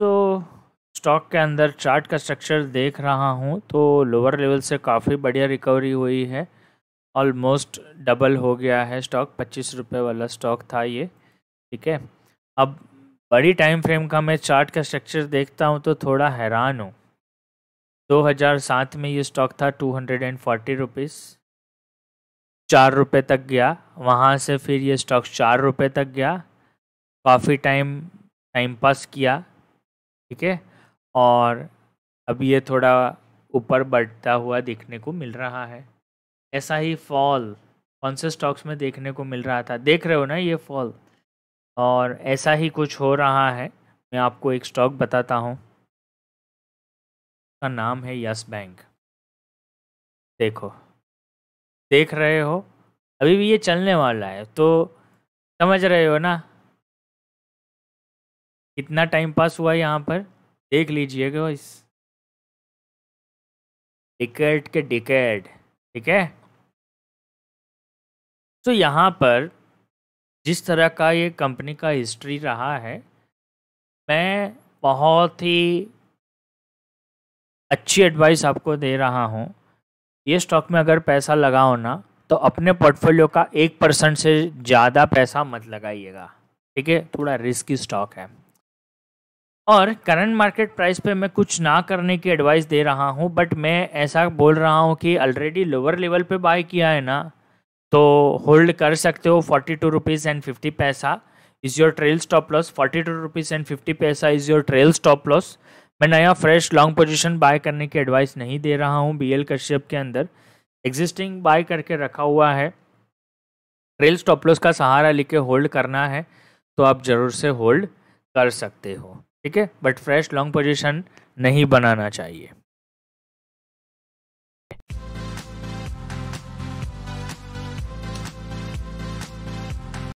तो स्टॉक के अंदर चार्ट का स्ट्रक्चर देख रहा हूँ तो लोअर लेवल से काफ़ी बढ़िया रिकवरी हुई है ऑलमोस्ट डबल हो गया है स्टॉक पच्चीस रुपये वाला स्टॉक था ये ठीक है अब बड़ी टाइम फ्रेम का मैं चार्ट का स्ट्रक्चर देखता हूँ तो थोड़ा हैरान हूँ 2007 में ये स्टॉक था two hundred and forty rupees चार रुपये तक गया वहाँ से फिर ये स्टॉक चार रुपये तक गया काफ़ी टाइम टाइम पास किया ठीक है और अब ये थोड़ा ऊपर बढ़ता हुआ देखने को मिल रहा है ऐसा ही फॉल कौन से स्टॉक्स में देखने को मिल रहा था देख रहे हो ना ये फॉल और ऐसा ही कुछ हो रहा है मैं आपको एक स्टॉक बताता हूँ का नाम है यस बैंक देखो देख रहे हो अभी भी ये चलने वाला है तो समझ रहे हो ना कितना टाइम पास हुआ यहाँ पर देख लीजिएगा इस डिकेट के डिकेट ठीक है तो यहाँ पर जिस तरह का ये कंपनी का हिस्ट्री रहा है मैं बहुत ही अच्छी एडवाइस आपको दे रहा हूँ ये स्टॉक में अगर पैसा लगाओ ना तो अपने पोर्टफोलियो का एक परसेंट से ज़्यादा पैसा मत लगाइएगा ठीक है थोड़ा रिस्की स्टॉक है और करंट मार्केट प्राइस पे मैं कुछ ना करने की एडवाइस दे रहा हूँ बट मैं ऐसा बोल रहा हूँ कि ऑलरेडी लोअर लेवल पे बाय किया है ना तो होल्ड कर सकते हो forty two rupees and fifty paisa is your trail stop loss forty two rupees and fifty paisa is your trail stop loss मैं नया फ्रेश लॉन्ग पोजिशन बाय करने की एडवाइस नहीं दे रहा हूँ बी एल कश्यप के अंदर एग्जिस्टिंग बाय करके रखा हुआ है ट्रेल स्टॉप लॉस का सहारा लेके होल्ड करना है तो आप ज़रूर से होल्ड कर सकते हो ठीक है बट फ्रेश लॉन्ग पोजिशन नहीं बनाना चाहिए